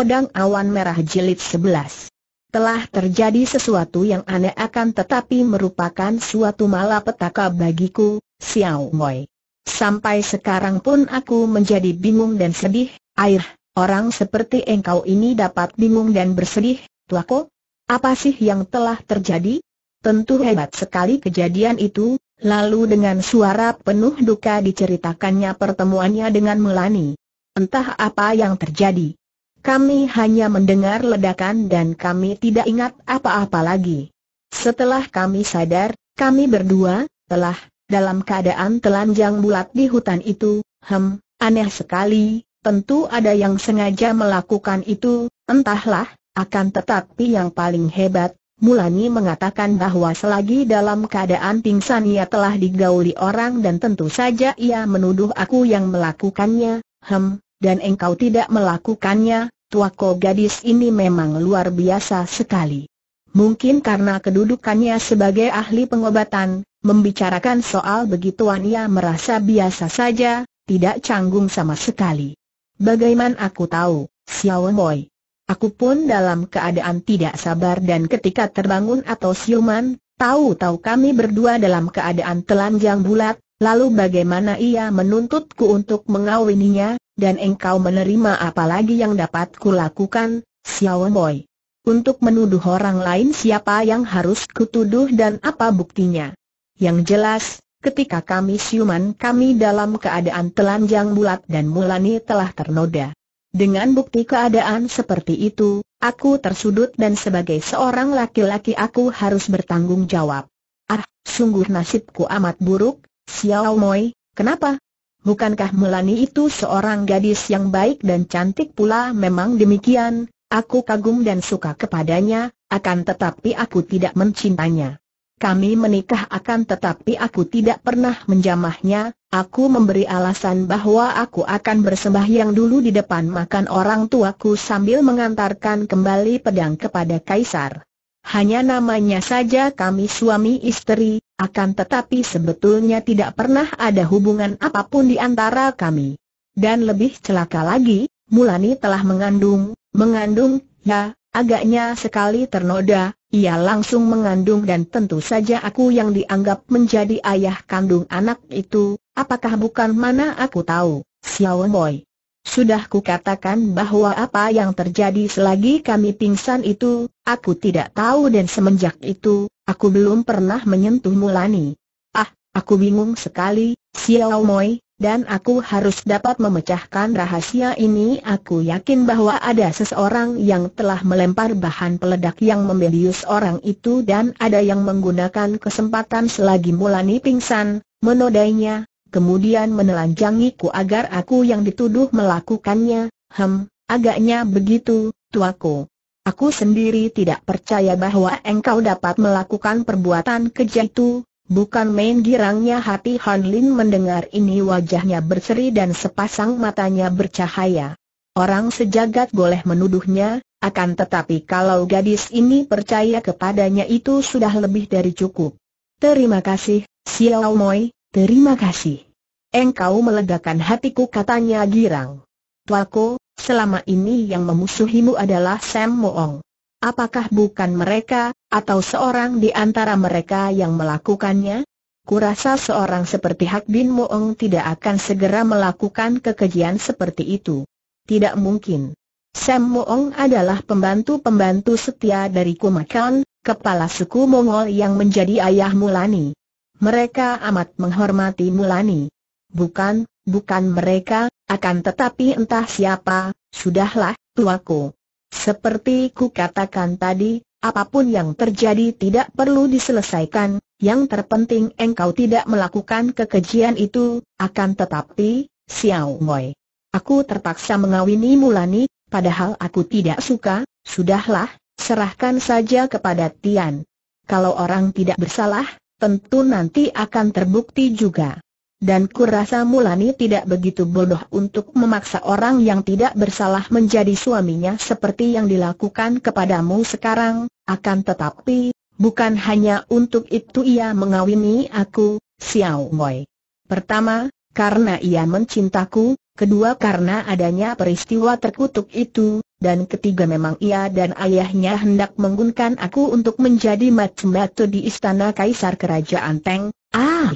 Pedang Awan Merah Jilid 11 Telah terjadi sesuatu yang aneh akan tetapi merupakan suatu malapetaka bagiku, Xiao Moi. Sampai sekarang pun aku menjadi bingung dan sedih, air, orang seperti engkau ini dapat bingung dan bersedih, tuako. Apa sih yang telah terjadi? Tentu hebat sekali kejadian itu, lalu dengan suara penuh duka diceritakannya pertemuannya dengan Melani. Entah apa yang terjadi. Kami hanya mendengar ledakan dan kami tidak ingat apa-apa lagi. Setelah kami sadar, kami berdua, telah, dalam keadaan telanjang bulat di hutan itu, hem, aneh sekali, tentu ada yang sengaja melakukan itu, entahlah, akan tetapi yang paling hebat, Mulani mengatakan bahwa selagi dalam keadaan pingsan ia telah digauli orang dan tentu saja ia menuduh aku yang melakukannya, hem, dan engkau tidak melakukannya, tuako gadis ini memang luar biasa sekali. Mungkin karena kedudukannya sebagai ahli pengobatan, membicarakan soal begituan ia merasa biasa saja, tidak canggung sama sekali. Bagaimana aku tahu, Xiao Boy? Aku pun dalam keadaan tidak sabar dan ketika terbangun atau siuman, tahu-tahu kami berdua dalam keadaan telanjang bulat, lalu bagaimana ia menuntutku untuk mengawininya, dan engkau menerima apa lagi yang dapat kulakukan, Xiao Boy. Untuk menuduh orang lain siapa yang harus kutuduh dan apa buktinya. Yang jelas, ketika kami siuman kami dalam keadaan telanjang bulat dan Mulani telah ternoda. Dengan bukti keadaan seperti itu, aku tersudut dan sebagai seorang laki-laki aku harus bertanggung jawab. Ah, sungguh nasibku amat buruk, Xiao Moi, kenapa? bukankah Melani itu seorang gadis yang baik dan cantik pula memang demikian, aku kagum dan suka kepadanya, akan tetapi aku tidak mencintainya. Kami menikah akan tetapi aku tidak pernah menjamahnya, aku memberi alasan bahwa aku akan bersembah yang dulu di depan makan orang tuaku sambil mengantarkan kembali pedang kepada Kaisar hanya namanya saja kami suami istri, akan tetapi sebetulnya tidak pernah ada hubungan apapun di antara kami. Dan lebih celaka lagi, Mulani telah mengandung, mengandung, ya, agaknya sekali ternoda, ia langsung mengandung dan tentu saja aku yang dianggap menjadi ayah kandung anak itu, apakah bukan mana aku tahu, Xiao Boy. Sudah kukatakan bahwa apa yang terjadi selagi kami pingsan itu, aku tidak tahu dan semenjak itu, aku belum pernah menyentuh Mulani. Ah, aku bingung sekali, Xiao Moi, dan aku harus dapat memecahkan rahasia ini. Aku yakin bahwa ada seseorang yang telah melempar bahan peledak yang membelius orang itu dan ada yang menggunakan kesempatan selagi Mulani pingsan, menodainya, kemudian menelanjangiku agar aku yang dituduh melakukannya, hem, agaknya begitu, tuaku. Aku sendiri tidak percaya bahwa engkau dapat melakukan perbuatan keji itu, bukan main girangnya hati Han Lin mendengar ini wajahnya berseri dan sepasang matanya bercahaya. Orang sejagat boleh menuduhnya, akan tetapi kalau gadis ini percaya kepadanya itu sudah lebih dari cukup. Terima kasih, Xiao Moi, Terima kasih. Engkau melegakan hatiku katanya girang. Tuaku, selama ini yang memusuhimu adalah Sam Moong. Apakah bukan mereka, atau seorang di antara mereka yang melakukannya? Kurasa seorang seperti Hak Bin Moong tidak akan segera melakukan kekejian seperti itu. Tidak mungkin. Sam Moong adalah pembantu-pembantu setia dari Kumakan, kepala suku Mongol yang menjadi ayah Mulani. Mereka amat menghormati Mulani. Bukan, bukan mereka, akan tetapi entah siapa, sudahlah, tuaku. Seperti ku katakan tadi, apapun yang terjadi tidak perlu diselesaikan, yang terpenting engkau tidak melakukan kekejian itu, akan tetapi, Xiao Ngoi. Aku terpaksa mengawini Mulani, padahal aku tidak suka, sudahlah, serahkan saja kepada Tian. Kalau orang tidak bersalah, tentu nanti akan terbukti juga. Dan kurasa Mulani tidak begitu bodoh untuk memaksa orang yang tidak bersalah menjadi suaminya seperti yang dilakukan kepadamu sekarang, akan tetapi, bukan hanya untuk itu ia mengawini aku, Xiao Moi. Pertama, karena ia mencintaku, kedua karena adanya peristiwa terkutuk itu, dan ketiga memang ia dan ayahnya hendak menggunakan aku untuk menjadi macam di istana kaisar kerajaan teng. Ah!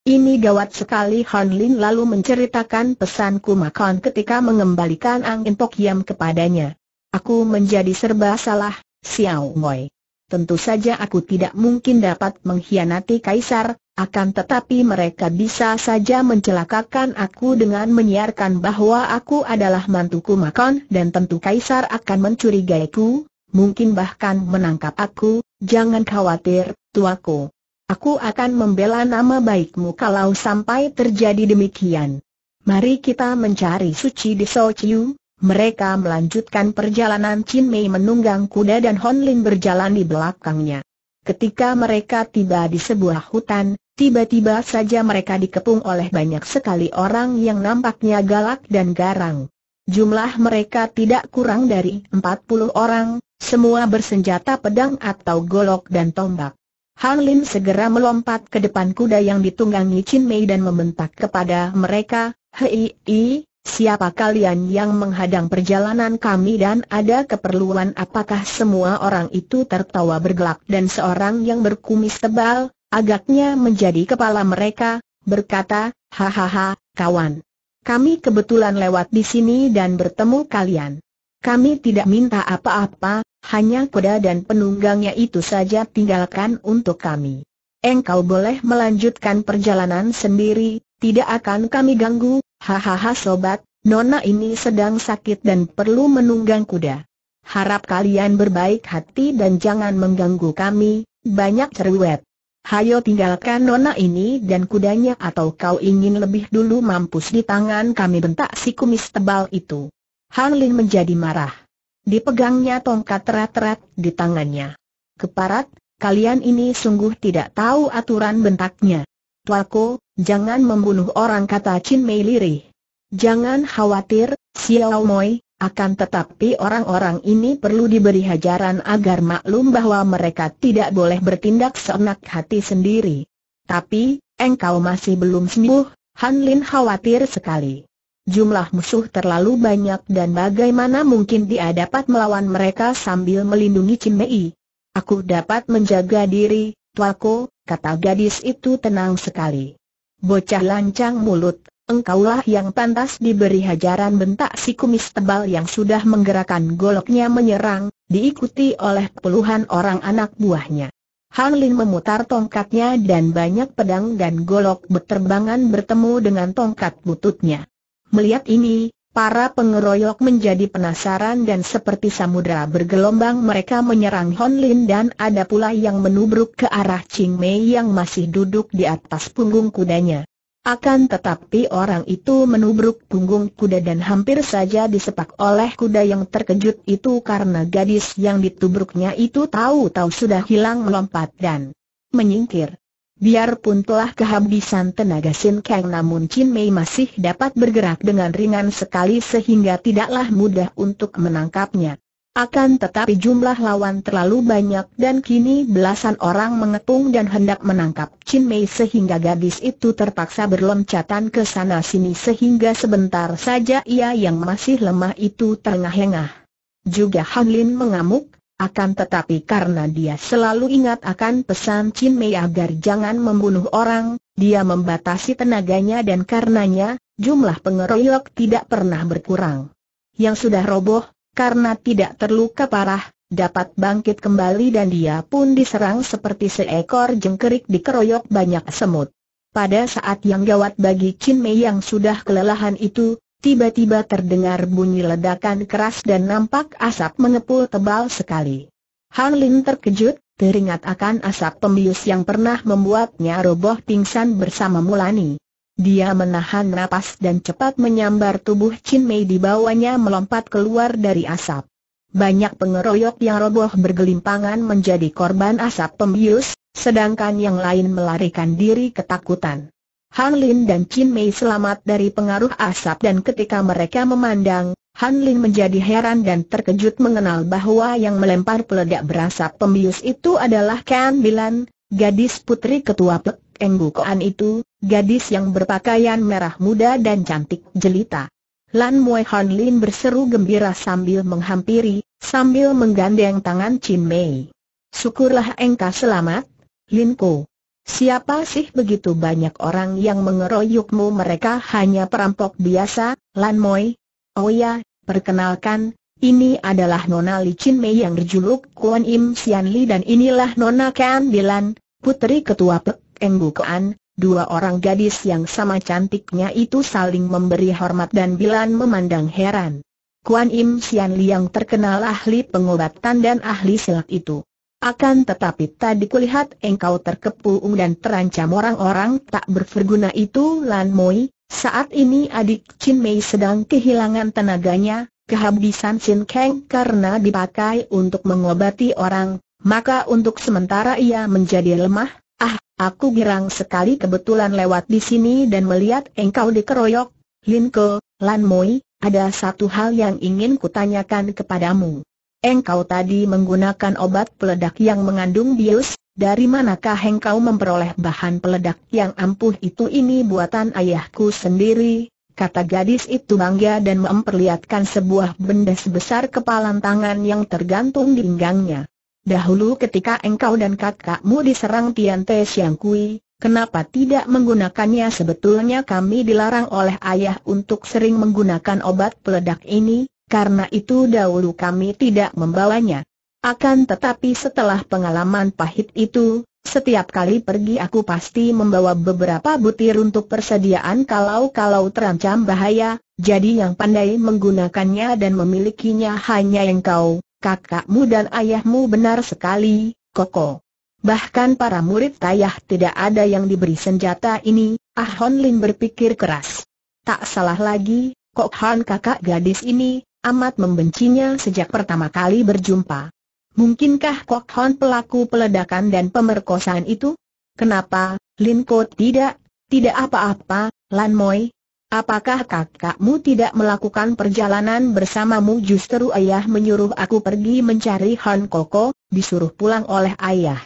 Ini gawat sekali Han Lin lalu menceritakan pesanku makan ketika mengembalikan angin Pok kepadanya. Aku menjadi serba salah, Xiao Moi. Tentu saja aku tidak mungkin dapat mengkhianati kaisar, akan tetapi mereka bisa saja mencelakakan aku dengan menyiarkan bahwa aku adalah mantuku Makan dan tentu Kaisar akan mencurigaiku, mungkin bahkan menangkap aku, jangan khawatir, tuaku. Aku akan membela nama baikmu kalau sampai terjadi demikian. Mari kita mencari suci di Sochiu. Mereka melanjutkan perjalanan Chin Mei menunggang kuda dan Hon Lin berjalan di belakangnya. Ketika mereka tiba di sebuah hutan, Tiba-tiba saja mereka dikepung oleh banyak sekali orang yang nampaknya galak dan garang. Jumlah mereka tidak kurang dari 40 orang, semua bersenjata pedang atau golok dan tombak. Han Lin segera melompat ke depan kuda yang ditunggangi Chin Mei dan membentak kepada mereka, Hei, i, siapa kalian yang menghadang perjalanan kami dan ada keperluan apakah semua orang itu tertawa bergelak dan seorang yang berkumis tebal, agaknya menjadi kepala mereka, berkata, hahaha, kawan. Kami kebetulan lewat di sini dan bertemu kalian. Kami tidak minta apa-apa, hanya kuda dan penunggangnya itu saja tinggalkan untuk kami. Engkau boleh melanjutkan perjalanan sendiri, tidak akan kami ganggu, hahaha sobat, nona ini sedang sakit dan perlu menunggang kuda. Harap kalian berbaik hati dan jangan mengganggu kami, banyak cerewet. Hayo tinggalkan nona ini dan kudanya atau kau ingin lebih dulu mampus di tangan kami bentak si kumis tebal itu. Han Lin menjadi marah. Dipegangnya tongkat terat terat di tangannya. Keparat, kalian ini sungguh tidak tahu aturan bentaknya. Tuaku, jangan membunuh orang kata Chin Mei lirih. Jangan khawatir, Xiao Moi, akan tetapi orang-orang ini perlu diberi hajaran agar maklum bahwa mereka tidak boleh bertindak seenak hati sendiri. Tapi, engkau masih belum sembuh, Han Lin khawatir sekali. Jumlah musuh terlalu banyak dan bagaimana mungkin dia dapat melawan mereka sambil melindungi Chin Mei. Aku dapat menjaga diri, tuaku, kata gadis itu tenang sekali. Bocah lancang mulut, engkaulah yang pantas diberi hajaran bentak si kumis tebal yang sudah menggerakkan goloknya menyerang, diikuti oleh puluhan orang anak buahnya. Han Lin memutar tongkatnya dan banyak pedang dan golok berterbangan bertemu dengan tongkat bututnya. Melihat ini, para pengeroyok menjadi penasaran dan seperti samudra bergelombang mereka menyerang Han Lin dan ada pula yang menubruk ke arah Ching Mei yang masih duduk di atas punggung kudanya. Akan tetapi orang itu menubruk punggung kuda dan hampir saja disepak oleh kuda yang terkejut itu karena gadis yang ditubruknya itu tahu-tahu sudah hilang melompat dan menyingkir. Biarpun telah kehabisan tenaga Sin Kang namun Chin Mei masih dapat bergerak dengan ringan sekali sehingga tidaklah mudah untuk menangkapnya. Akan tetapi jumlah lawan terlalu banyak dan kini belasan orang mengepung dan hendak menangkap Chin Mei sehingga gadis itu terpaksa berloncatan ke sana sini sehingga sebentar saja ia yang masih lemah itu terengah-engah. Juga Han Lin mengamuk, akan tetapi karena dia selalu ingat akan pesan Chin Mei agar jangan membunuh orang, dia membatasi tenaganya dan karenanya, jumlah pengeroyok tidak pernah berkurang. Yang sudah roboh, karena tidak terluka parah, dapat bangkit kembali dan dia pun diserang seperti seekor jengkerik dikeroyok banyak semut. Pada saat yang gawat bagi Chin Mei yang sudah kelelahan itu, tiba-tiba terdengar bunyi ledakan keras dan nampak asap mengepul tebal sekali. Han Lin terkejut, teringat akan asap pembius yang pernah membuatnya roboh pingsan bersama Mulani. Dia menahan napas dan cepat menyambar tubuh Chin Mei di bawahnya melompat keluar dari asap. Banyak pengeroyok yang roboh bergelimpangan menjadi korban asap pembius, sedangkan yang lain melarikan diri ketakutan. Han Lin dan Chin Mei selamat dari pengaruh asap dan ketika mereka memandang, Han Lin menjadi heran dan terkejut mengenal bahwa yang melempar peledak berasap pembius itu adalah Kan Bilan, gadis putri ketua Pek. Enggukoan itu, gadis yang berpakaian merah muda dan cantik jelita. Lan Mue Han Lin berseru gembira sambil menghampiri, sambil menggandeng tangan Chin Mei. Syukurlah engkau selamat, Lin Ko. Siapa sih begitu banyak orang yang mengeroyokmu mereka hanya perampok biasa, Lan Moi? Oh ya, perkenalkan, ini adalah Nona Li Chin Mei yang berjuluk Kuan Im Sian Li dan inilah Nona Kan Bilan, putri ketua Pek Enggukoan, dua orang gadis yang sama cantiknya itu saling memberi hormat dan Bilan memandang heran. Kuan Im Sian Liang terkenal ahli pengobatan dan ahli silat itu. Akan tetapi tadi kulihat engkau terkepung dan terancam orang-orang tak berverguna itu Lan Moi, saat ini adik Chin Mei sedang kehilangan tenaganya, kehabisan Xin Kang karena dipakai untuk mengobati orang, maka untuk sementara ia menjadi lemah, Aku girang sekali kebetulan lewat di sini dan melihat engkau dikeroyok. Linko, Lan Moi, ada satu hal yang ingin kutanyakan kepadamu. Engkau tadi menggunakan obat peledak yang mengandung bius, dari manakah engkau memperoleh bahan peledak yang ampuh itu ini buatan ayahku sendiri? Kata gadis itu bangga dan memperlihatkan sebuah benda sebesar kepalan tangan yang tergantung di pinggangnya. Dahulu ketika engkau dan kakakmu diserang Tian Te Siang Kui, kenapa tidak menggunakannya sebetulnya kami dilarang oleh ayah untuk sering menggunakan obat peledak ini, karena itu dahulu kami tidak membawanya. Akan tetapi setelah pengalaman pahit itu, setiap kali pergi aku pasti membawa beberapa butir untuk persediaan kalau-kalau terancam bahaya, jadi yang pandai menggunakannya dan memilikinya hanya engkau kakakmu dan ayahmu benar sekali, Koko. Bahkan para murid ayah tidak ada yang diberi senjata ini, Ah Hon Lin berpikir keras. Tak salah lagi, Kok Han kakak gadis ini, amat membencinya sejak pertama kali berjumpa. Mungkinkah Kok Han pelaku peledakan dan pemerkosaan itu? Kenapa, Lin Ko tidak, tidak apa-apa, Lan Moi, Apakah kakakmu tidak melakukan perjalanan bersamamu justru ayah menyuruh aku pergi mencari Han Koko, disuruh pulang oleh ayah.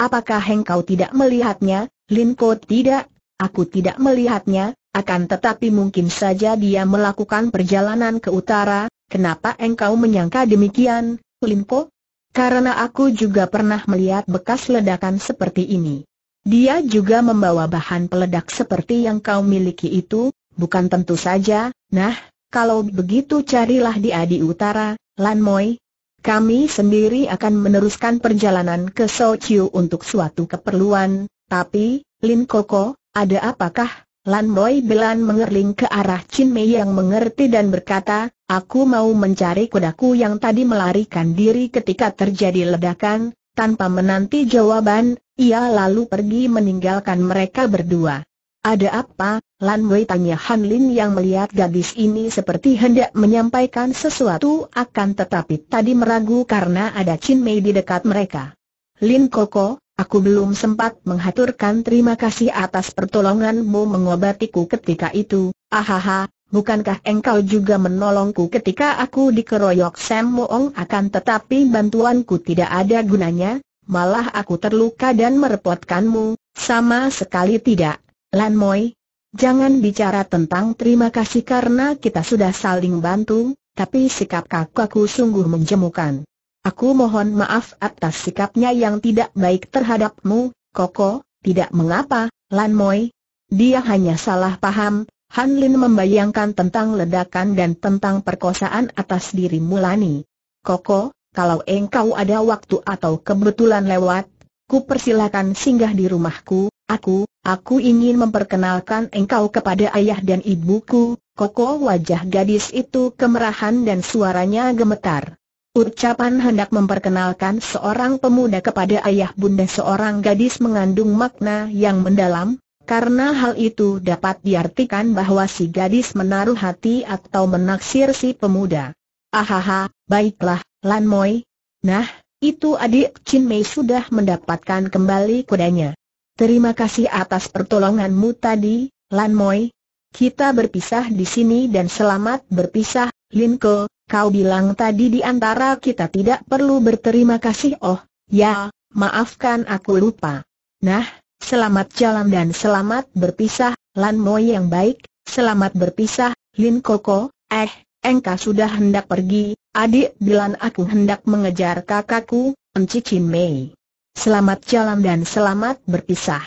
Apakah engkau tidak melihatnya, Lin Ko tidak, aku tidak melihatnya, akan tetapi mungkin saja dia melakukan perjalanan ke utara, kenapa engkau menyangka demikian, Lin Ko? Karena aku juga pernah melihat bekas ledakan seperti ini. Dia juga membawa bahan peledak seperti yang kau miliki itu, Bukan tentu saja, nah, kalau begitu carilah dia di utara, Lan Moi. Kami sendiri akan meneruskan perjalanan ke Sochiu untuk suatu keperluan, tapi, Lin Koko, ada apakah? Lan Moi Belan mengerling ke arah Chin Mei yang mengerti dan berkata, aku mau mencari kudaku yang tadi melarikan diri ketika terjadi ledakan, tanpa menanti jawaban, ia lalu pergi meninggalkan mereka berdua. Ada apa? Lan Wei tanya Han Lin yang melihat gadis ini seperti hendak menyampaikan sesuatu akan tetapi tadi meragu karena ada Chin Mei di dekat mereka. Lin Koko, aku belum sempat menghaturkan terima kasih atas pertolonganmu mengobatiku ketika itu, ahaha, bukankah engkau juga menolongku ketika aku dikeroyok Sam Moong akan tetapi bantuanku tidak ada gunanya, malah aku terluka dan merepotkanmu, sama sekali tidak. Lan Moi, jangan bicara tentang terima kasih karena kita sudah saling bantu, tapi sikap kakakku sungguh menjemukan. Aku mohon maaf atas sikapnya yang tidak baik terhadapmu, Koko, tidak mengapa, Lan Moi. Dia hanya salah paham, Han Lin membayangkan tentang ledakan dan tentang perkosaan atas diri Mulani. Koko, kalau engkau ada waktu atau kebetulan lewat, ku persilakan singgah di rumahku, Aku, aku ingin memperkenalkan engkau kepada ayah dan ibuku, Koko wajah gadis itu kemerahan dan suaranya gemetar. Ucapan hendak memperkenalkan seorang pemuda kepada ayah bunda seorang gadis mengandung makna yang mendalam, karena hal itu dapat diartikan bahwa si gadis menaruh hati atau menaksir si pemuda. Ahaha, baiklah, Lan Moi. Nah, itu adik Chin Mei sudah mendapatkan kembali kudanya. Terima kasih atas pertolonganmu tadi, Lan Moi. Kita berpisah di sini dan selamat berpisah, Lin Ko. Kau bilang tadi di antara kita tidak perlu berterima kasih. Oh, ya, maafkan aku lupa. Nah, selamat jalan dan selamat berpisah, Lan Moi yang baik. Selamat berpisah, Lin Koko. Eh, engkau sudah hendak pergi, adik bilang aku hendak mengejar kakakku, Chin Mei selamat jalan dan selamat berpisah.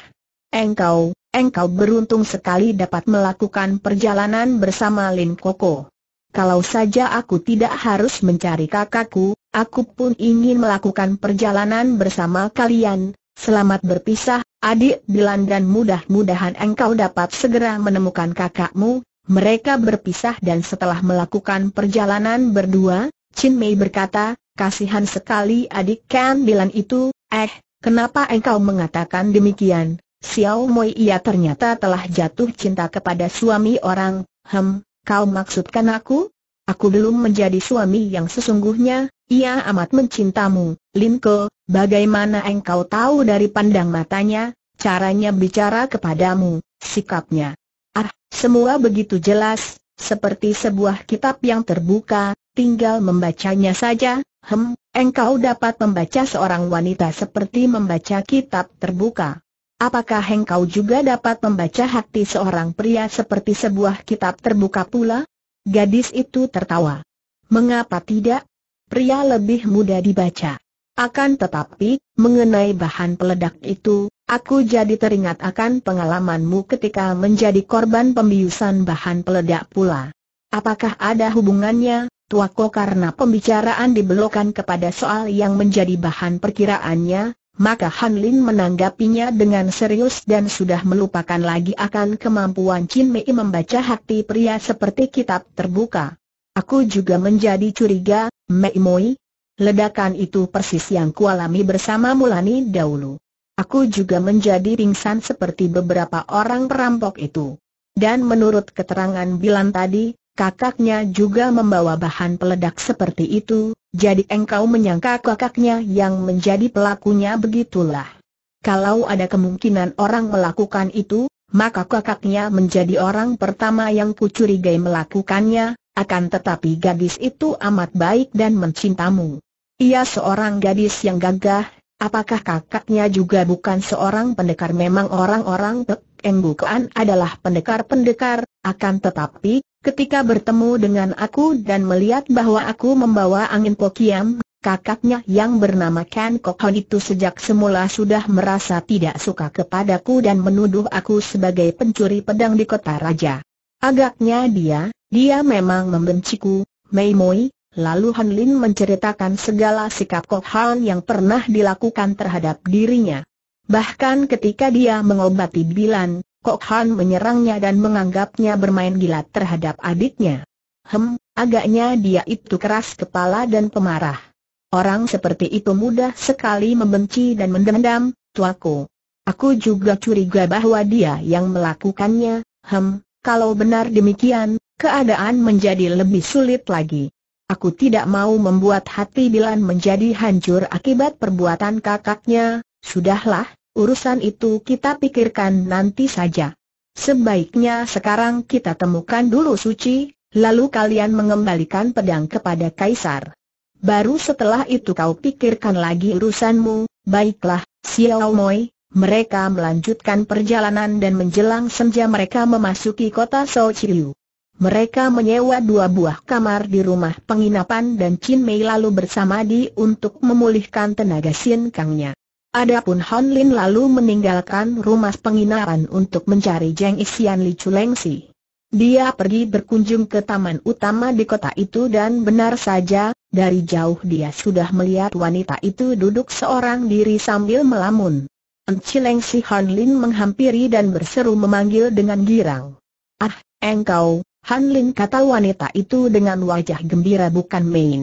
Engkau, engkau beruntung sekali dapat melakukan perjalanan bersama Lin Koko. Kalau saja aku tidak harus mencari kakakku, aku pun ingin melakukan perjalanan bersama kalian. Selamat berpisah, adik Dilan dan mudah-mudahan engkau dapat segera menemukan kakakmu. Mereka berpisah dan setelah melakukan perjalanan berdua, Chin Mei berkata, kasihan sekali adik Kan Dilan itu, Eh, kenapa engkau mengatakan demikian? Xiao Moi ia ternyata telah jatuh cinta kepada suami orang, hem, kau maksudkan aku? Aku belum menjadi suami yang sesungguhnya, ia amat mencintamu, Linko, bagaimana engkau tahu dari pandang matanya, caranya bicara kepadamu, sikapnya. Ah, semua begitu jelas, seperti sebuah kitab yang terbuka, tinggal membacanya saja, Hem, engkau dapat membaca seorang wanita seperti membaca kitab terbuka. Apakah engkau juga dapat membaca hati seorang pria seperti sebuah kitab terbuka pula? Gadis itu tertawa. Mengapa tidak? Pria lebih mudah dibaca. Akan tetapi, mengenai bahan peledak itu, aku jadi teringat akan pengalamanmu ketika menjadi korban pembiusan bahan peledak pula. Apakah ada hubungannya? Tuako karena pembicaraan dibelokan kepada soal yang menjadi bahan perkiraannya, maka Han Lin menanggapinya dengan serius dan sudah melupakan lagi akan kemampuan Chin Mei membaca hati pria seperti kitab terbuka. Aku juga menjadi curiga, Mei Moi. Ledakan itu persis yang kualami bersama Mulani dahulu. Aku juga menjadi pingsan seperti beberapa orang perampok itu. Dan menurut keterangan Bilan tadi, Kakaknya juga membawa bahan peledak seperti itu, jadi engkau menyangka kakaknya yang menjadi pelakunya begitulah. Kalau ada kemungkinan orang melakukan itu, maka kakaknya menjadi orang pertama yang kucurigai melakukannya, akan tetapi gadis itu amat baik dan mencintamu. Ia seorang gadis yang gagah, apakah kakaknya juga bukan seorang pendekar memang orang-orang Pek Enggukan adalah pendekar-pendekar, akan tetapi Ketika bertemu dengan aku dan melihat bahwa aku membawa angin pokiam, kakaknya yang bernama Ken Kokhon itu sejak semula sudah merasa tidak suka kepadaku dan menuduh aku sebagai pencuri pedang di kota raja. Agaknya dia, dia memang membenciku, Mei Moi, lalu Han Lin menceritakan segala sikap Kokhon yang pernah dilakukan terhadap dirinya. Bahkan ketika dia mengobati Bilan, Kok Han menyerangnya dan menganggapnya bermain gila terhadap adiknya. Hem, agaknya dia itu keras kepala dan pemarah. Orang seperti itu mudah sekali membenci dan mendendam, tuaku. Aku juga curiga bahwa dia yang melakukannya, hem, kalau benar demikian, keadaan menjadi lebih sulit lagi. Aku tidak mau membuat hati Bilan menjadi hancur akibat perbuatan kakaknya, sudahlah, urusan itu kita pikirkan nanti saja. Sebaiknya sekarang kita temukan dulu suci, lalu kalian mengembalikan pedang kepada Kaisar. Baru setelah itu kau pikirkan lagi urusanmu, baiklah, Xiao Moi, mereka melanjutkan perjalanan dan menjelang senja mereka memasuki kota Sochiu. Mereka menyewa dua buah kamar di rumah penginapan dan Chin Mei lalu bersama Di untuk memulihkan tenaga Xin Kangnya. Adapun Han Lin lalu meninggalkan rumah penginapan untuk mencari Jeng Isian Li Chulengsi. Dia pergi berkunjung ke taman utama di kota itu dan benar saja, dari jauh dia sudah melihat wanita itu duduk seorang diri sambil melamun. Chilengsi Han Lin menghampiri dan berseru memanggil dengan girang. Ah, engkau, Han Lin kata wanita itu dengan wajah gembira bukan main.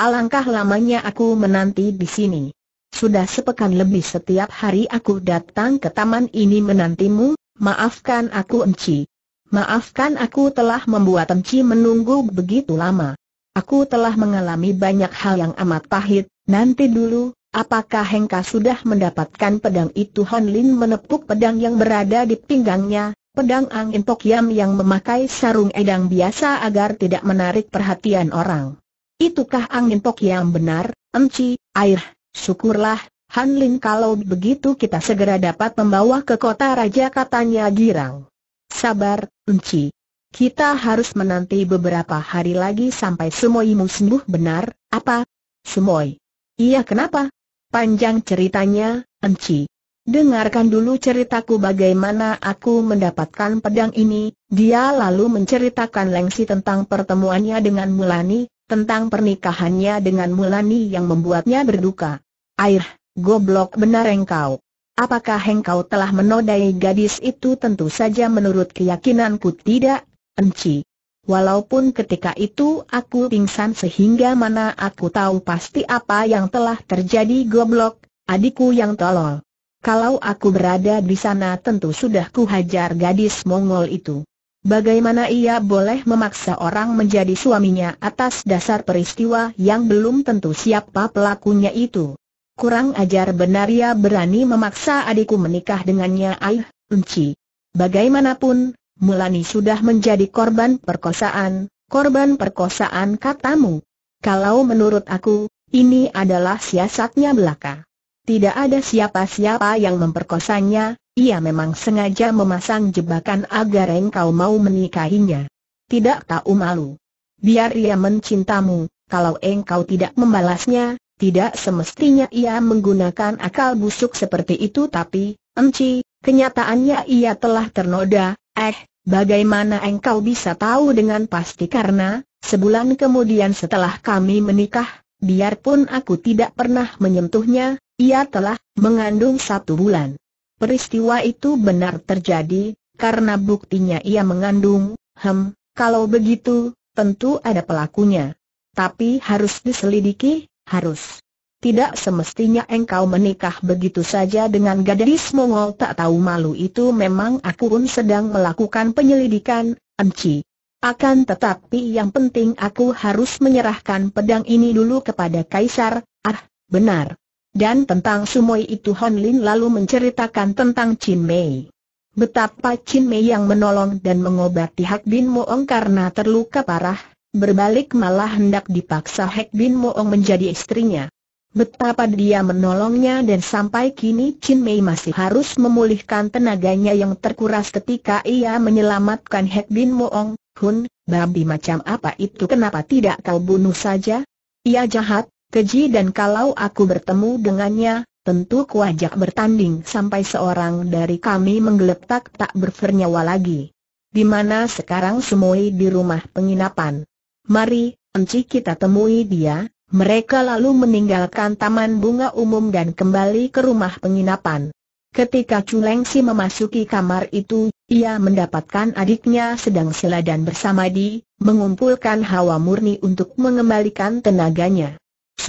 Alangkah lamanya aku menanti di sini. Sudah sepekan lebih setiap hari aku datang ke taman ini menantimu, maafkan aku Enci. Maafkan aku telah membuat Enci menunggu begitu lama. Aku telah mengalami banyak hal yang amat pahit, nanti dulu, apakah Hengka sudah mendapatkan pedang itu Hon Lin menepuk pedang yang berada di pinggangnya, pedang angin Tokyam yang memakai sarung edang biasa agar tidak menarik perhatian orang. Itukah angin Tokyam benar, Enci? air, Syukurlah, Han Lin kalau begitu kita segera dapat membawa ke kota raja katanya girang. Sabar, Unci. Kita harus menanti beberapa hari lagi sampai Sumoimu sembuh benar, apa? Sumoi. Iya kenapa? Panjang ceritanya, Enci. Dengarkan dulu ceritaku bagaimana aku mendapatkan pedang ini. Dia lalu menceritakan Lengsi tentang pertemuannya dengan Mulani, tentang pernikahannya dengan Mulani yang membuatnya berduka. Air, goblok benar engkau. Apakah engkau telah menodai gadis itu tentu saja menurut keyakinanku tidak, enci. Walaupun ketika itu aku pingsan sehingga mana aku tahu pasti apa yang telah terjadi goblok, adikku yang tolol. Kalau aku berada di sana tentu sudah kuhajar gadis Mongol itu. Bagaimana ia boleh memaksa orang menjadi suaminya atas dasar peristiwa yang belum tentu siapa pelakunya itu? Kurang ajar benar ia berani memaksa adikku menikah dengannya Aih, Unci. Bagaimanapun, Mulani sudah menjadi korban perkosaan, korban perkosaan katamu. Kalau menurut aku, ini adalah siasatnya belaka. Tidak ada siapa-siapa yang memperkosanya, ia memang sengaja memasang jebakan agar engkau mau menikahinya. Tidak tahu malu. Biar ia mencintamu, kalau engkau tidak membalasnya, tidak semestinya ia menggunakan akal busuk seperti itu tapi, enci, kenyataannya ia telah ternoda, eh, bagaimana engkau bisa tahu dengan pasti karena, sebulan kemudian setelah kami menikah, biarpun aku tidak pernah menyentuhnya, ia telah mengandung satu bulan. Peristiwa itu benar terjadi, karena buktinya ia mengandung, hem, kalau begitu, tentu ada pelakunya. Tapi harus diselidiki, harus. Tidak semestinya engkau menikah begitu saja dengan gadis Mongol tak tahu malu itu memang aku pun sedang melakukan penyelidikan, Enci. Akan tetapi yang penting aku harus menyerahkan pedang ini dulu kepada Kaisar, ah, benar. Dan tentang Sumoi itu Hon Lin lalu menceritakan tentang Chin Mei. Betapa Chin Mei yang menolong dan mengobati Hak Bin Moong karena terluka parah, berbalik malah hendak dipaksa Hak Bin Moong menjadi istrinya. Betapa dia menolongnya dan sampai kini Chin Mei masih harus memulihkan tenaganya yang terkuras ketika ia menyelamatkan Hak Bin Moong, Hun, babi macam apa itu kenapa tidak kau bunuh saja? Ia jahat, keji dan kalau aku bertemu dengannya, tentu kuajak bertanding sampai seorang dari kami menggeletak tak bernyawa lagi. Di mana sekarang semuai di rumah penginapan. Mari, enci kita temui dia, mereka lalu meninggalkan taman bunga umum dan kembali ke rumah penginapan. Ketika culengsi memasuki kamar itu, ia mendapatkan adiknya sedang seladan bersama di, mengumpulkan hawa murni untuk mengembalikan tenaganya.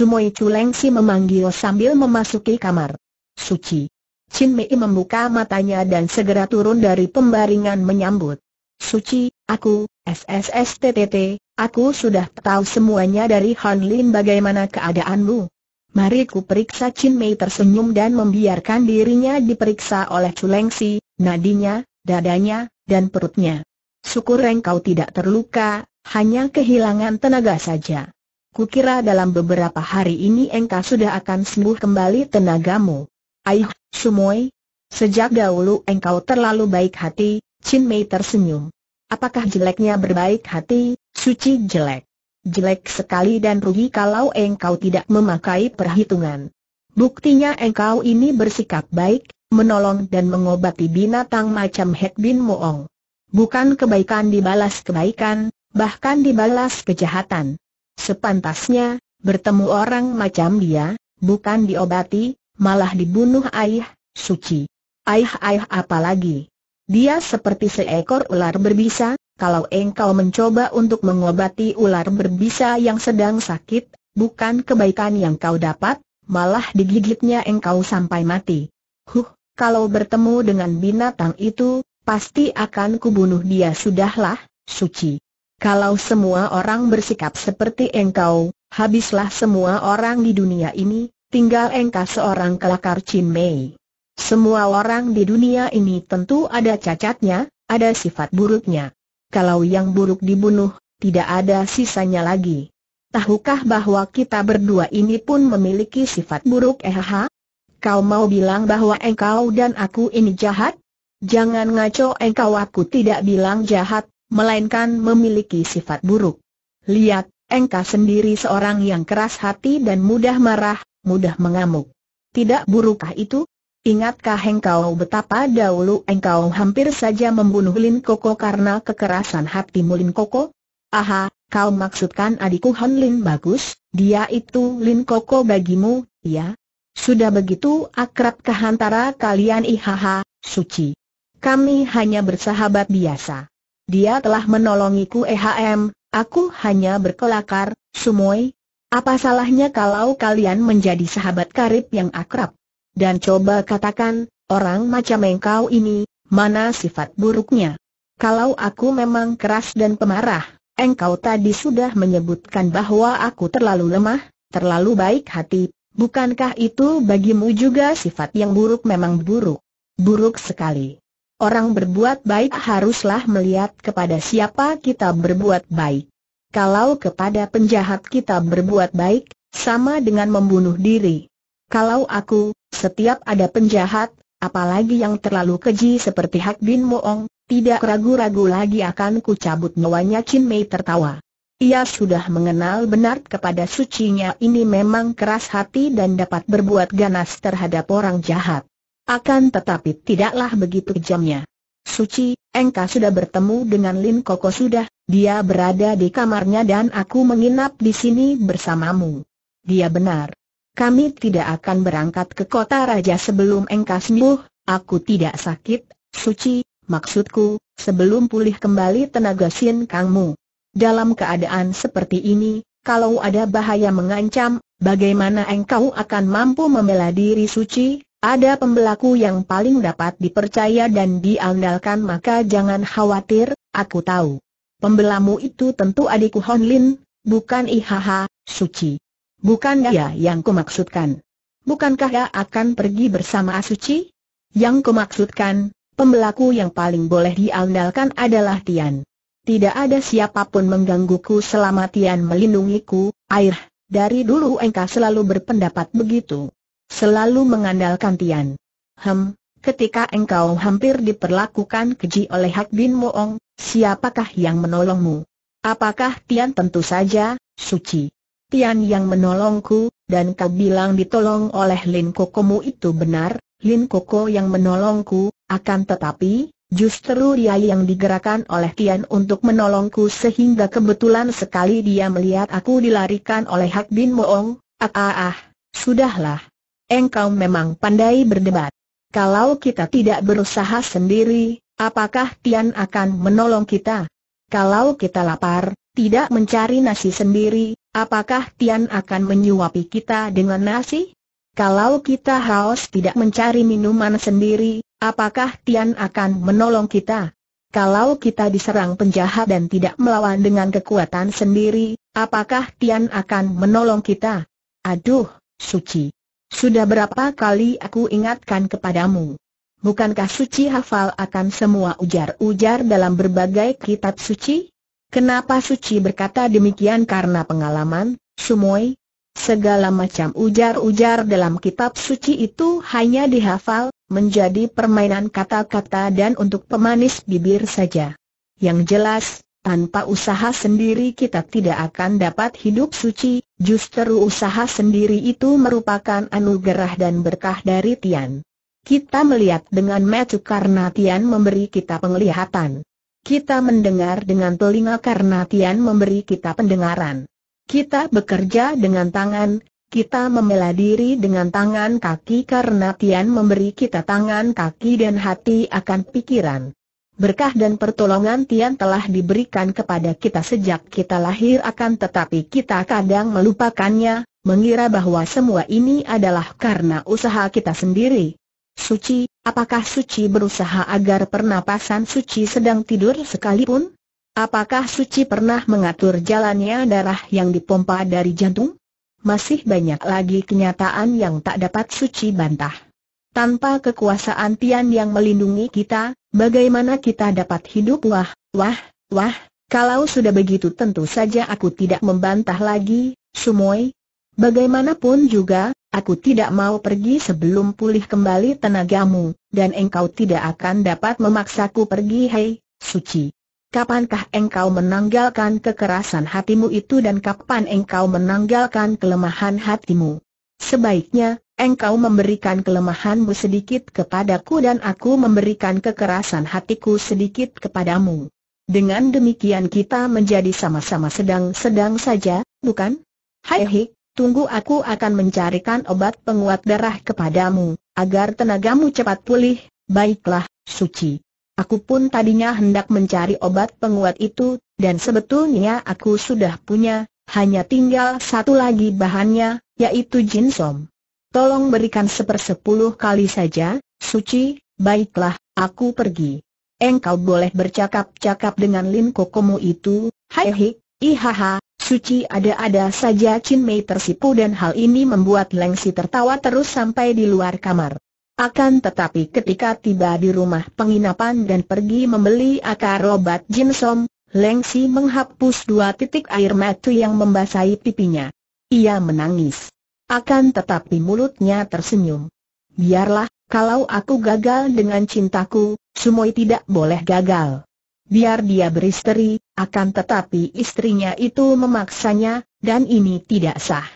Sumoi Chulengsi memanggil sambil memasuki kamar. Suci. Chin Mei membuka matanya dan segera turun dari pembaringan menyambut. Suci, aku, SSSTTT, aku sudah tahu semuanya dari Han Lin bagaimana keadaanmu. Mari ku periksa Chin Mei tersenyum dan membiarkan dirinya diperiksa oleh Chulengsi, nadinya, dadanya, dan perutnya. Syukur engkau tidak terluka, hanya kehilangan tenaga saja. Kukira dalam beberapa hari ini engkau sudah akan sembuh kembali tenagamu. Aih, Sumoy. Sejak dahulu engkau terlalu baik hati, Chin Mei tersenyum. Apakah jeleknya berbaik hati, suci jelek? Jelek sekali dan rugi kalau engkau tidak memakai perhitungan. Buktinya engkau ini bersikap baik, menolong dan mengobati binatang macam Het Bin Moong. Bukan kebaikan dibalas kebaikan, bahkan dibalas kejahatan. Sepantasnya, bertemu orang macam dia, bukan diobati, malah dibunuh ayah, suci. Ayah ayah apalagi. Dia seperti seekor ular berbisa, kalau engkau mencoba untuk mengobati ular berbisa yang sedang sakit, bukan kebaikan yang kau dapat, malah digigitnya engkau sampai mati. Huh, kalau bertemu dengan binatang itu, pasti akan kubunuh dia sudahlah, suci. Kalau semua orang bersikap seperti engkau, habislah semua orang di dunia ini, tinggal engkau seorang kelakar Chin Mei. Semua orang di dunia ini tentu ada cacatnya, ada sifat buruknya. Kalau yang buruk dibunuh, tidak ada sisanya lagi. Tahukah bahwa kita berdua ini pun memiliki sifat buruk eh Kau mau bilang bahwa engkau dan aku ini jahat? Jangan ngaco engkau aku tidak bilang jahat, melainkan memiliki sifat buruk. Lihat, engkau sendiri seorang yang keras hati dan mudah marah, mudah mengamuk. Tidak burukkah itu? Ingatkah engkau betapa dahulu engkau hampir saja membunuh Lin Koko karena kekerasan hati Lin Koko? Aha, kau maksudkan adikku Han Lin bagus, dia itu Lin Koko bagimu, ya? Sudah begitu akrabkah antara kalian ihaha, suci. Kami hanya bersahabat biasa dia telah menolongiku EHM, aku hanya berkelakar, sumoy. Apa salahnya kalau kalian menjadi sahabat karib yang akrab? Dan coba katakan, orang macam engkau ini, mana sifat buruknya? Kalau aku memang keras dan pemarah, engkau tadi sudah menyebutkan bahwa aku terlalu lemah, terlalu baik hati, Bukankah itu bagimu juga sifat yang buruk memang buruk? Buruk sekali. Orang berbuat baik haruslah melihat kepada siapa kita berbuat baik. Kalau kepada penjahat kita berbuat baik, sama dengan membunuh diri. Kalau aku, setiap ada penjahat, apalagi yang terlalu keji seperti Hak Bin Moong, tidak ragu-ragu lagi akan kucabut nyawanya Chin Mei tertawa. Ia sudah mengenal benar kepada sucinya ini memang keras hati dan dapat berbuat ganas terhadap orang jahat. Akan tetapi tidaklah begitu kejamnya. Suci, engkau sudah bertemu dengan Lin Koko sudah, dia berada di kamarnya dan aku menginap di sini bersamamu. Dia benar. Kami tidak akan berangkat ke kota raja sebelum engkau sembuh, aku tidak sakit, Suci, maksudku, sebelum pulih kembali tenaga Sin Kangmu. Dalam keadaan seperti ini, kalau ada bahaya mengancam, bagaimana engkau akan mampu membela diri Suci? Ada pembelaku yang paling dapat dipercaya dan diandalkan maka jangan khawatir, aku tahu. Pembelamu itu tentu adikku Honlin, bukan Ihaha, Suci. Bukan dia yang kumaksudkan. Bukankah dia akan pergi bersama Suci? Yang kumaksudkan, pembelaku yang paling boleh diandalkan adalah Tian. Tidak ada siapapun menggangguku selama Tian melindungiku, air, dari dulu engkau selalu berpendapat begitu. Selalu mengandalkan Tian. Hem, ketika engkau hampir diperlakukan keji oleh Hak Bin Moong, siapakah yang menolongmu? Apakah Tian tentu saja, suci? Tian yang menolongku, dan kau bilang ditolong oleh Lin Kokomu itu benar, Lin Koko yang menolongku, akan tetapi, justru dia yang digerakkan oleh Tian untuk menolongku sehingga kebetulan sekali dia melihat aku dilarikan oleh Hak Bin Moong, ah ah ah, sudahlah, engkau memang pandai berdebat. Kalau kita tidak berusaha sendiri, apakah Tian akan menolong kita? Kalau kita lapar, tidak mencari nasi sendiri, apakah Tian akan menyuapi kita dengan nasi? Kalau kita haus tidak mencari minuman sendiri, apakah Tian akan menolong kita? Kalau kita diserang penjahat dan tidak melawan dengan kekuatan sendiri, apakah Tian akan menolong kita? Aduh, suci. Sudah berapa kali aku ingatkan kepadamu? Bukankah suci hafal akan semua ujar-ujar dalam berbagai kitab suci? Kenapa suci berkata demikian karena pengalaman, sumoi? Segala macam ujar-ujar dalam kitab suci itu hanya dihafal, menjadi permainan kata-kata dan untuk pemanis bibir saja. Yang jelas, tanpa usaha sendiri kita tidak akan dapat hidup suci, Justru usaha sendiri itu merupakan anugerah dan berkah dari Tian. Kita melihat dengan mata karena Tian memberi kita penglihatan. Kita mendengar dengan telinga karena Tian memberi kita pendengaran. Kita bekerja dengan tangan, kita memeladiri diri dengan tangan kaki karena Tian memberi kita tangan kaki dan hati akan pikiran. Berkah dan pertolongan Tian telah diberikan kepada kita sejak kita lahir akan tetapi kita kadang melupakannya, mengira bahwa semua ini adalah karena usaha kita sendiri. Suci, apakah Suci berusaha agar pernapasan Suci sedang tidur sekalipun? Apakah Suci pernah mengatur jalannya darah yang dipompa dari jantung? Masih banyak lagi kenyataan yang tak dapat Suci bantah. Tanpa kekuasaan Tian yang melindungi kita, bagaimana kita dapat hidup? Wah, wah, wah, kalau sudah begitu tentu saja aku tidak membantah lagi, Sumoy. Bagaimanapun juga, aku tidak mau pergi sebelum pulih kembali tenagamu, dan engkau tidak akan dapat memaksaku pergi hei, suci. Kapankah engkau menanggalkan kekerasan hatimu itu dan kapan engkau menanggalkan kelemahan hatimu? Sebaiknya, engkau memberikan kelemahanmu sedikit kepadaku dan aku memberikan kekerasan hatiku sedikit kepadamu. Dengan demikian kita menjadi sama-sama sedang-sedang saja, bukan? Hai hik, tunggu aku akan mencarikan obat penguat darah kepadamu, agar tenagamu cepat pulih, baiklah, suci. Aku pun tadinya hendak mencari obat penguat itu, dan sebetulnya aku sudah punya, hanya tinggal satu lagi bahannya, yaitu jinsom. Tolong berikan sepersepuluh kali saja, suci, baiklah, aku pergi. Engkau boleh bercakap-cakap dengan Lin Kokomo itu, hai hik, ihaha, suci ada-ada saja Chin Mei tersipu dan hal ini membuat Leng Si tertawa terus sampai di luar kamar. Akan tetapi ketika tiba di rumah penginapan dan pergi membeli akar obat jinsom, Leng Si menghapus dua titik air mata yang membasahi pipinya. Ia menangis. Akan tetapi mulutnya tersenyum. Biarlah, kalau aku gagal dengan cintaku, Sumoy tidak boleh gagal. Biar dia beristri, akan tetapi istrinya itu memaksanya, dan ini tidak sah.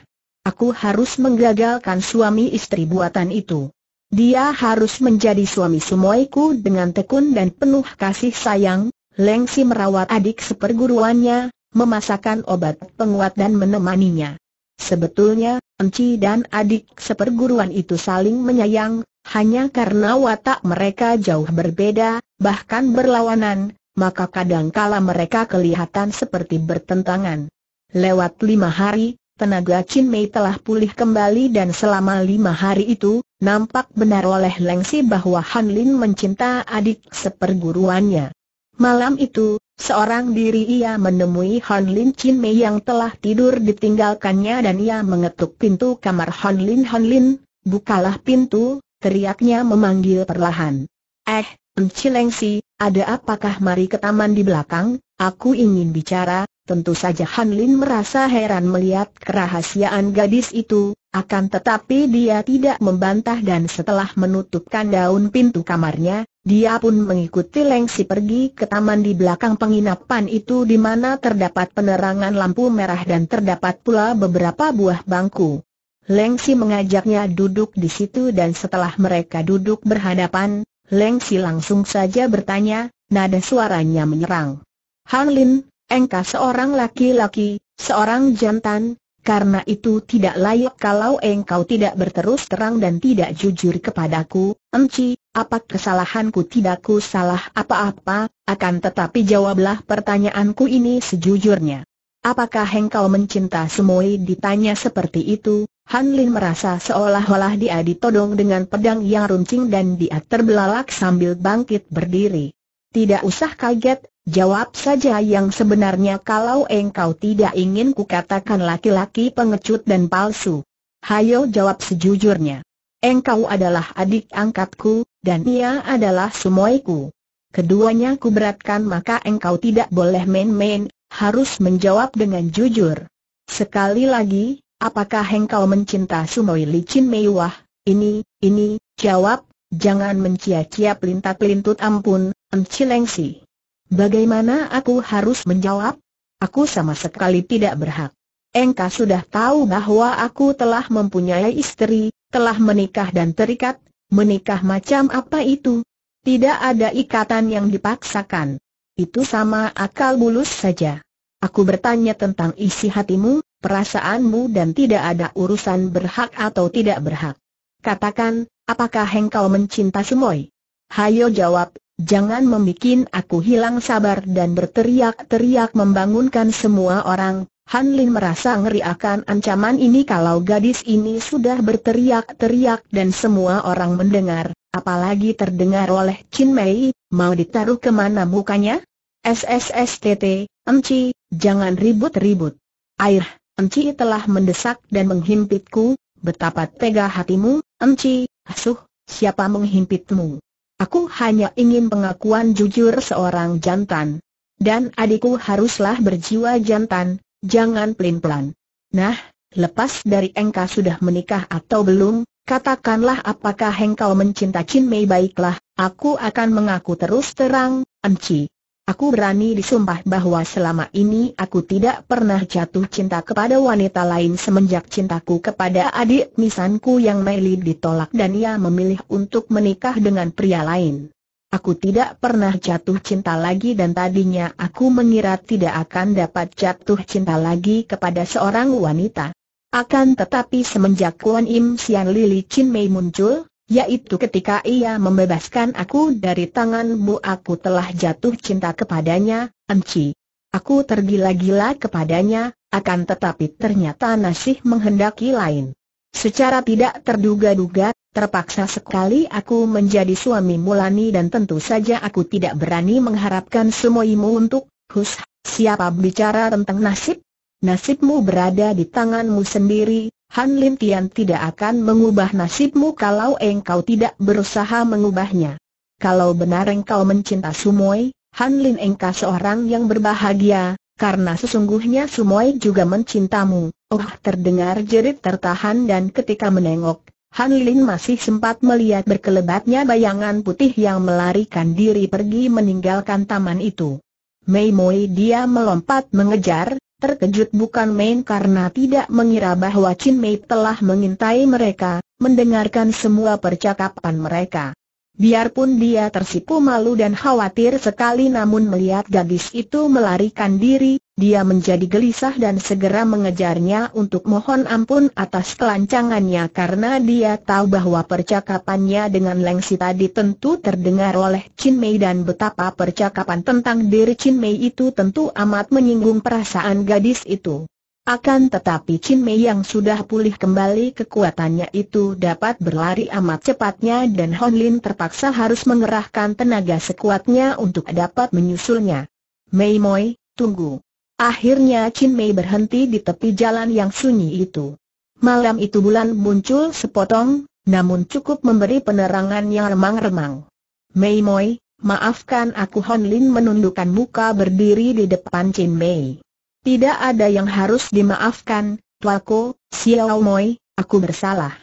Aku harus menggagalkan suami istri buatan itu. Dia harus menjadi suami sumoiku dengan tekun dan penuh kasih sayang, Lengsi merawat adik seperguruannya, memasakan obat penguat dan menemaninya. Sebetulnya, Enci dan adik seperguruan itu saling menyayang, hanya karena watak mereka jauh berbeda, bahkan berlawanan, maka kadangkala mereka kelihatan seperti bertentangan. Lewat lima hari, tenaga Chin Mei telah pulih kembali dan selama lima hari itu, nampak benar oleh Lengsi bahwa Han Lin mencinta adik seperguruannya. Malam itu, Seorang diri ia menemui Han Lin Chin Mei yang telah tidur ditinggalkannya dan ia mengetuk pintu kamar Han Lin Han Lin, bukalah pintu, teriaknya memanggil perlahan. Eh, Si, ada apakah mari ke taman di belakang, aku ingin bicara, Tentu saja Han Lin merasa heran melihat kerahasiaan gadis itu, akan tetapi dia tidak membantah dan setelah menutupkan daun pintu kamarnya, dia pun mengikuti Leng Si pergi ke taman di belakang penginapan itu di mana terdapat penerangan lampu merah dan terdapat pula beberapa buah bangku. Leng Si mengajaknya duduk di situ dan setelah mereka duduk berhadapan, Leng Si langsung saja bertanya, nada suaranya menyerang. Han Lin, engkau seorang laki-laki, seorang jantan, karena itu tidak layak kalau engkau tidak berterus terang dan tidak jujur kepadaku, Enci. apa kesalahanku tidak ku salah apa-apa, akan tetapi jawablah pertanyaanku ini sejujurnya. Apakah engkau mencinta semua? ditanya seperti itu, Han Lin merasa seolah-olah dia ditodong dengan pedang yang runcing dan dia terbelalak sambil bangkit berdiri. Tidak usah kaget, Jawab saja yang sebenarnya kalau engkau tidak ingin kukatakan laki-laki pengecut dan palsu. Hayo jawab sejujurnya. Engkau adalah adik angkatku, dan ia adalah sumoiku. Keduanya kuberatkan maka engkau tidak boleh main-main, harus menjawab dengan jujur. Sekali lagi, apakah engkau mencinta sumoi licin mewah, ini, ini, jawab, jangan mencia-cia pelintat-pelintut ampun, encilengsi. Bagaimana aku harus menjawab? Aku sama sekali tidak berhak. Engkau sudah tahu bahwa aku telah mempunyai istri, telah menikah dan terikat, menikah macam apa itu? Tidak ada ikatan yang dipaksakan. Itu sama akal bulus saja. Aku bertanya tentang isi hatimu, perasaanmu dan tidak ada urusan berhak atau tidak berhak. Katakan, apakah engkau mencinta Sumoy? Hayo jawab, Jangan membuat aku hilang sabar dan berteriak-teriak membangunkan semua orang. Han Lin merasa ngeri akan ancaman ini kalau gadis ini sudah berteriak-teriak dan semua orang mendengar, apalagi terdengar oleh Chin Mei, mau ditaruh kemana mukanya? SSSTT, Emci, jangan ribut-ribut. Air, Emci telah mendesak dan menghimpitku, betapa tega hatimu, Emci, asuh, siapa menghimpitmu? Aku hanya ingin pengakuan jujur seorang jantan. Dan adikku haruslah berjiwa jantan, jangan pelin-pelan. Nah, lepas dari engkau sudah menikah atau belum, katakanlah apakah engkau mencinta Chin Mei baiklah, aku akan mengaku terus terang, Enci. Aku berani disumpah bahwa selama ini aku tidak pernah jatuh cinta kepada wanita lain semenjak cintaku kepada adik misanku yang Meli ditolak dan ia memilih untuk menikah dengan pria lain. Aku tidak pernah jatuh cinta lagi dan tadinya aku mengira tidak akan dapat jatuh cinta lagi kepada seorang wanita. Akan tetapi semenjak Kuan Im Sian Lili Chin Mei muncul, yaitu ketika ia membebaskan aku dari tanganmu aku telah jatuh cinta kepadanya, Enci. Aku tergila-gila kepadanya, akan tetapi ternyata nasih menghendaki lain. Secara tidak terduga-duga, terpaksa sekali aku menjadi suami Mulani dan tentu saja aku tidak berani mengharapkan semuimu untuk, hus, siapa bicara tentang nasib? Nasibmu berada di tanganmu sendiri, Han Lin Tian tidak akan mengubah nasibmu kalau engkau tidak berusaha mengubahnya. Kalau benar engkau mencinta Sumoy, Han Lin engkau seorang yang berbahagia, karena sesungguhnya Sumoy juga mencintamu. Oh terdengar jerit tertahan dan ketika menengok, Han Lin masih sempat melihat berkelebatnya bayangan putih yang melarikan diri pergi meninggalkan taman itu. Mei Moi dia melompat mengejar, terkejut bukan main karena tidak mengira bahwa Chin Mei telah mengintai mereka, mendengarkan semua percakapan mereka. Biarpun dia tersipu malu dan khawatir sekali namun melihat gadis itu melarikan diri, dia menjadi gelisah dan segera mengejarnya untuk mohon ampun atas kelancangannya karena dia tahu bahwa percakapannya dengan Lengsi tadi tentu terdengar oleh Chin Mei dan betapa percakapan tentang diri Chin Mei itu tentu amat menyinggung perasaan gadis itu. Akan tetapi Chin Mei yang sudah pulih kembali kekuatannya itu dapat berlari amat cepatnya dan Hon Lin terpaksa harus mengerahkan tenaga sekuatnya untuk dapat menyusulnya. Mei Moi, tunggu. Akhirnya Chin Mei berhenti di tepi jalan yang sunyi itu. Malam itu bulan muncul sepotong, namun cukup memberi penerangan yang remang-remang. Mei Moi, maafkan aku Hon Lin menundukkan muka berdiri di depan Chin Mei. Tidak ada yang harus dimaafkan, Tuaku, Xiao Moi, aku bersalah.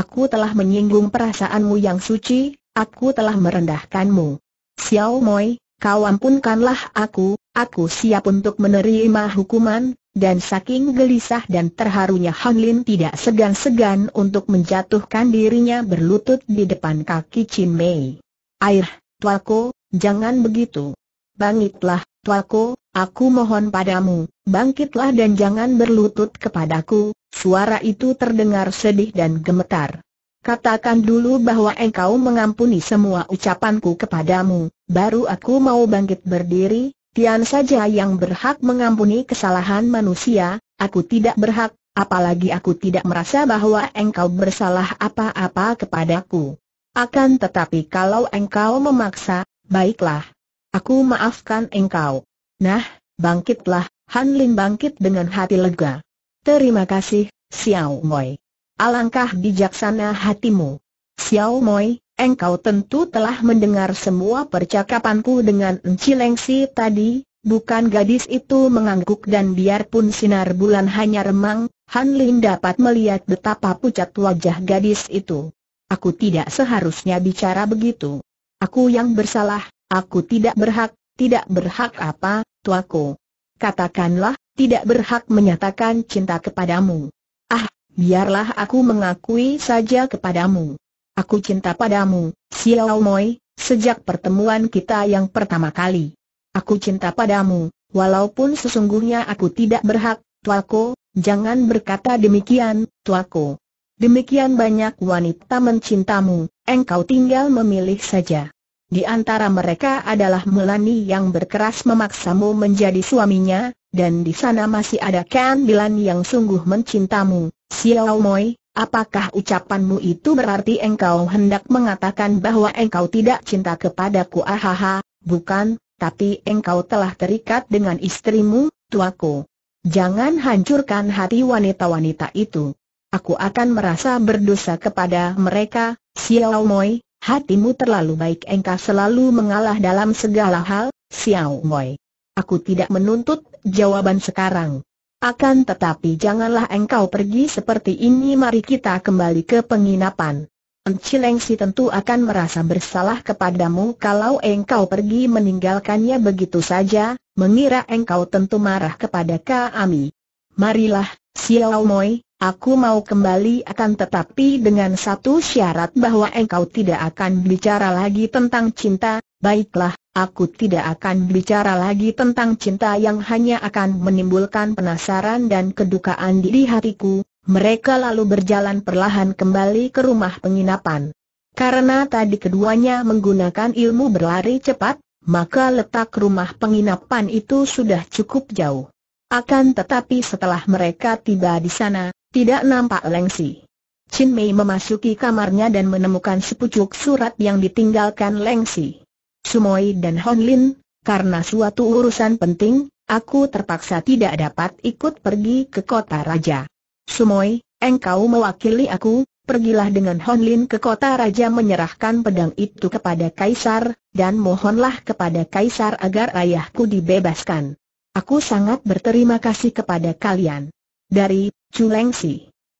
Aku telah menyinggung perasaanmu yang suci, aku telah merendahkanmu. Xiao Moi, kau ampunkanlah aku, Aku siap untuk menerima hukuman, dan saking gelisah dan terharunya Han Lin tidak segan-segan untuk menjatuhkan dirinya berlutut di depan kaki Chin Mei. Air, Tuako, jangan begitu. Bangkitlah, Tuako, aku mohon padamu, bangkitlah dan jangan berlutut kepadaku, suara itu terdengar sedih dan gemetar. Katakan dulu bahwa engkau mengampuni semua ucapanku kepadamu, baru aku mau bangkit berdiri, Tian saja yang berhak mengampuni kesalahan manusia, aku tidak berhak, apalagi aku tidak merasa bahwa engkau bersalah apa-apa kepadaku. Akan tetapi kalau engkau memaksa, baiklah. Aku maafkan engkau. Nah, bangkitlah, Han Lin bangkit dengan hati lega. Terima kasih, Xiao Moi. Alangkah bijaksana hatimu. Xiao Moi, Engkau tentu telah mendengar semua percakapanku dengan Enci Lengsi tadi, bukan gadis itu mengangguk dan biarpun sinar bulan hanya remang, Han Lin dapat melihat betapa pucat wajah gadis itu. Aku tidak seharusnya bicara begitu. Aku yang bersalah, aku tidak berhak, tidak berhak apa, tuaku. Katakanlah, tidak berhak menyatakan cinta kepadamu. Ah, biarlah aku mengakui saja kepadamu. Aku cinta padamu, Xiao Moi, sejak pertemuan kita yang pertama kali. Aku cinta padamu, walaupun sesungguhnya aku tidak berhak, Tuako, jangan berkata demikian, Tuako. Demikian banyak wanita mencintamu, engkau tinggal memilih saja. Di antara mereka adalah Melani yang berkeras memaksamu menjadi suaminya, dan di sana masih ada Kan Dilan yang sungguh mencintamu, Xiao Moi, Apakah ucapanmu itu berarti engkau hendak mengatakan bahwa engkau tidak cinta kepadaku? Ahaha, bukan, tapi engkau telah terikat dengan istrimu, tuaku. Jangan hancurkan hati wanita-wanita itu. Aku akan merasa berdosa kepada mereka, Xiao Moi, hatimu terlalu baik engkau selalu mengalah dalam segala hal, Xiao Moi. Aku tidak menuntut jawaban sekarang. Akan tetapi janganlah engkau pergi seperti ini mari kita kembali ke penginapan. Encilengsi tentu akan merasa bersalah kepadamu kalau engkau pergi meninggalkannya begitu saja, mengira engkau tentu marah kepada kami. Marilah, Xiao Moi, aku mau kembali akan tetapi dengan satu syarat bahwa engkau tidak akan bicara lagi tentang cinta, Baiklah, aku tidak akan bicara lagi tentang cinta yang hanya akan menimbulkan penasaran dan kedukaan di hatiku. Mereka lalu berjalan perlahan kembali ke rumah penginapan. Karena tadi keduanya menggunakan ilmu berlari cepat, maka letak rumah penginapan itu sudah cukup jauh. Akan tetapi setelah mereka tiba di sana, tidak nampak Lengsi. Chin Mei memasuki kamarnya dan menemukan sepucuk surat yang ditinggalkan Lengsi. Sumoi dan Honlin, karena suatu urusan penting, aku terpaksa tidak dapat ikut pergi ke kota raja. Sumoi, engkau mewakili aku, pergilah dengan Honlin ke kota raja menyerahkan pedang itu kepada Kaisar, dan mohonlah kepada Kaisar agar ayahku dibebaskan. Aku sangat berterima kasih kepada kalian. Dari Chulengsi.